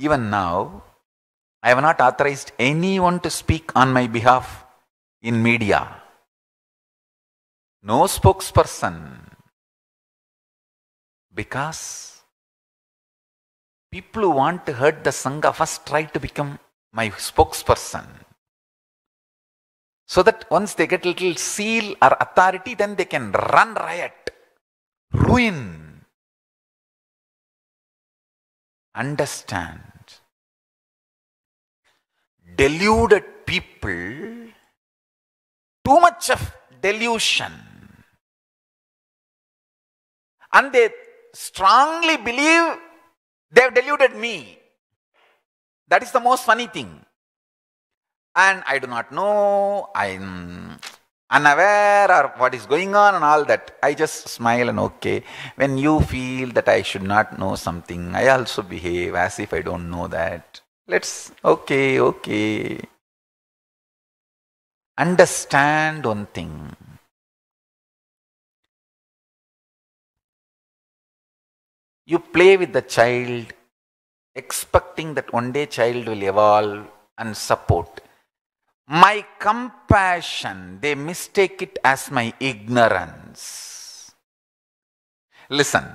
Even now, I have not authorized anyone to speak on my behalf in media. No spokesperson. Because people who want to hurt the Sangha first try to become my spokesperson. So that once they get a little seal or authority, then they can run riot, ruin. Understand deluded people, too much of delusion, and they strongly believe they have deluded me. That is the most funny thing. And I do not know, I'm unaware of what is going on and all that. I just smile and okay. When you feel that I should not know something, I also behave as if I don't know that. Let's, okay, okay. Understand one thing. You play with the child expecting that one day child will evolve and support. My compassion, they mistake it as my ignorance. Listen,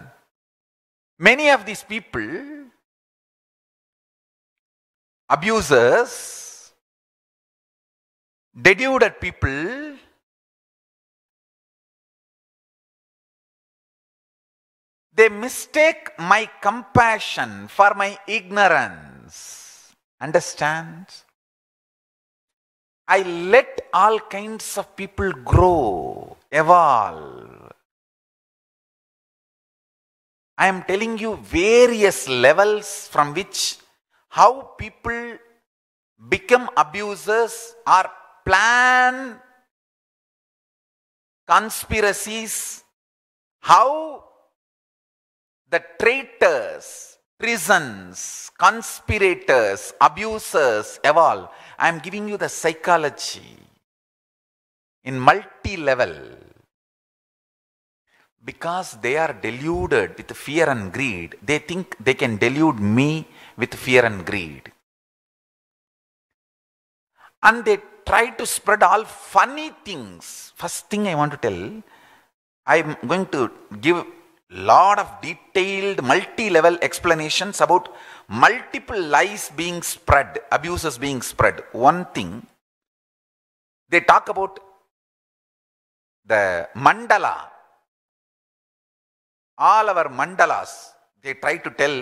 many of these people abusers, deluded people, they mistake my compassion for my ignorance. Understand? I let all kinds of people grow, evolve. I am telling you various levels from which how people become abusers or plan conspiracies, how the traitors, prisons, conspirators, abusers evolve. I am giving you the psychology in multi level because they are deluded with fear and greed. They think they can delude me with fear and greed. And they try to spread all funny things. First thing I want to tell, I'm going to give lot of detailed multi-level explanations about multiple lies being spread, abuses being spread. One thing, they talk about the mandala, all our mandalas, they try to tell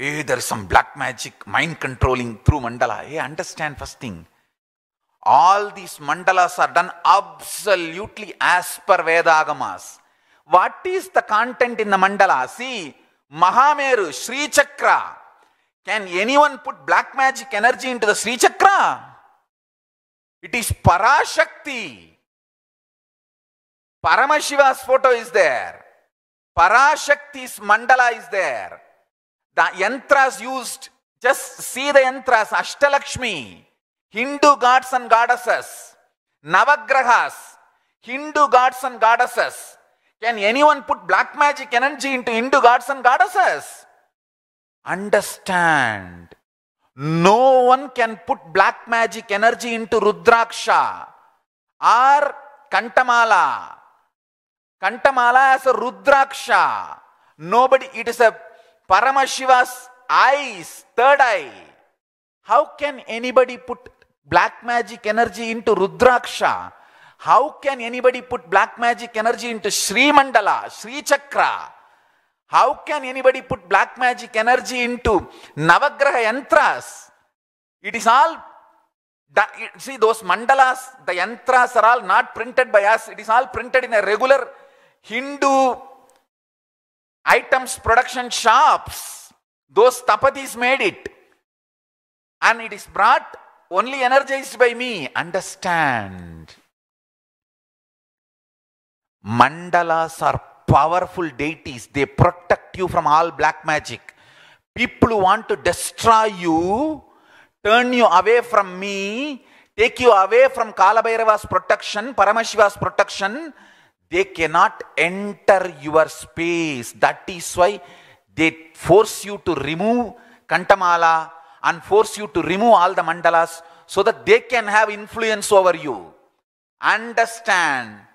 Hey, there is some black magic, mind controlling through mandala. Hey, understand first thing. All these mandalas are done absolutely as per Vedagamas. What is the content in the mandala? See, Mahameru, Sri Chakra. Can anyone put black magic energy into the Sri Chakra? It is Parashakti. Paramashiva's photo is there. Parashakti's mandala is there. The yantras used, just see the yantras, Ashtalakshmi, Hindu gods and goddesses, Navagrahas, Hindu gods and goddesses. Can anyone put black magic energy into Hindu gods and goddesses? Understand. No one can put black magic energy into Rudraksha or Kantamala. Kantamala as a Rudraksha. Nobody, it is a Paramashiva's eyes, third eye. How can anybody put black magic energy into Rudraksha? How can anybody put black magic energy into Sri Mandala, Sri Chakra? How can anybody put black magic energy into Navagraha Yantras? It is all see those mandalas, the yantras are all not printed by us. It is all printed in a regular Hindu items production shops, those tapatis made it. And it is brought only energized by me. Understand. Mandalas are powerful deities. They protect you from all black magic. People who want to destroy you, turn you away from me, take you away from Kalabhairava's protection, Paramashiva's protection, they cannot enter your space. That is why they force you to remove Kantamala and force you to remove all the mandalas so that they can have influence over you. Understand